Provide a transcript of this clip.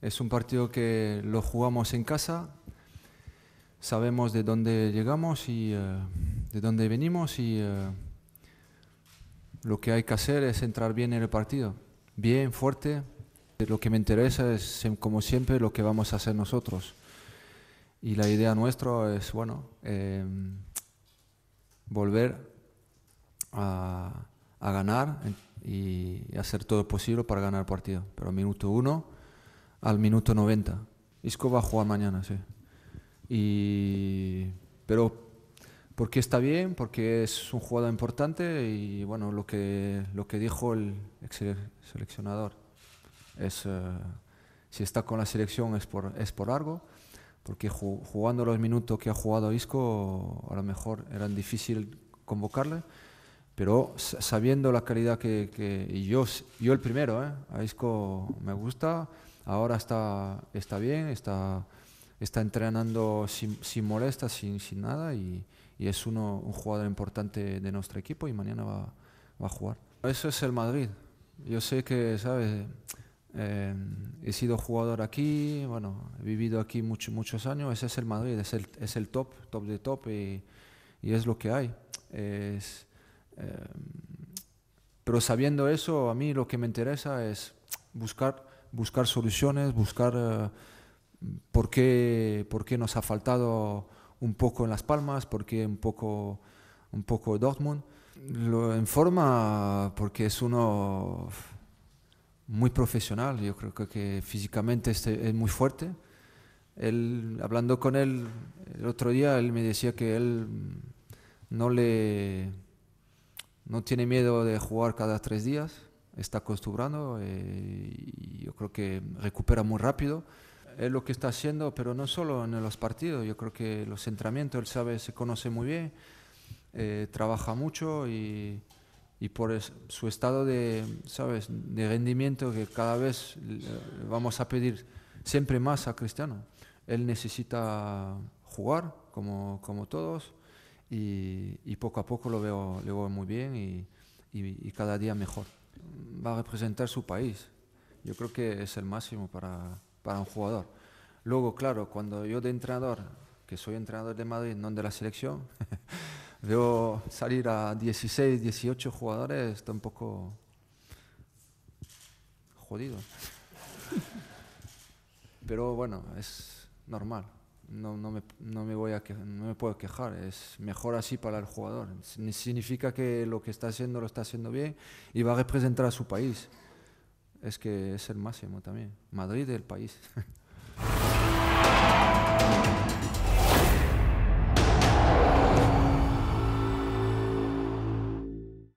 Es un partido que lo jugamos en casa, sabemos de dónde llegamos y eh, de dónde venimos y eh, lo que hay que hacer es entrar bien en el partido, bien, fuerte. Eh, lo que me interesa es, em, como siempre, lo que vamos a hacer nosotros. Y la idea nuestra es, bueno, em, volver a, a ganar y hacer todo lo posible para ganar el partido. Pero minuto uno al minuto 90. Isco va a jugar mañana, sí. pero porque está bien, porque es un jugador importante y bueno, lo que, lo que dijo el ex seleccionador es eh, si está con la selección es por, es por algo, porque jugando los minutos que ha jugado Isco a lo mejor eran difícil convocarle pero sabiendo la calidad que, y yo, yo el primero, ¿eh? Aisco me gusta, ahora está, está bien, está, está entrenando sin, sin molestas, sin, sin nada y, y es uno, un jugador importante de nuestro equipo y mañana va, va, a jugar. Eso es el Madrid. Yo sé que, ¿sabes? Em, he sido jugador aquí, bueno, he vivido aquí muchos muchos años, ese es el Madrid, es el, es el top, top de top y, y es lo que hay. Es, Em, pero sabiendo eso, a mí lo que me interesa es buscar, buscar soluciones, buscar eh, por, qué, por qué nos ha faltado un poco en Las Palmas, por qué un poco, un poco Dortmund. Lo informa porque es uno muy profesional, yo creo que, que físicamente este, es muy fuerte. Él, hablando con él el otro día, él me decía que él no le no tiene miedo de jugar cada tres días, está acostumbrando. Eh, y yo creo que recupera muy rápido. Es lo que está haciendo, pero no solo en los partidos, yo creo que los entrenamientos, él sabe, se conoce muy bien, eh, trabaja mucho y, por su estado de, ¿sabes? de rendimiento que cada vez vamos a pedir siempre más a Cristiano. Él necesita jugar, como, como todos, y, poco a poco lo veo, lo veo muy bien y, cada día mejor. Va a representar su país. Yo creo que es el máximo para, para un jugador. Luego, claro, cuando yo de entrenador, que soy entrenador de Madrid, no de la selección, veo salir a 16, 18 jugadores, está un poco jodido. Pero bueno, es normal no, me, voy a no me puedo quejar, es mejor así para el jugador. Significa que lo que está haciendo lo está haciendo bien y va a representar a su país. Es que es el máximo también. Madrid es el país.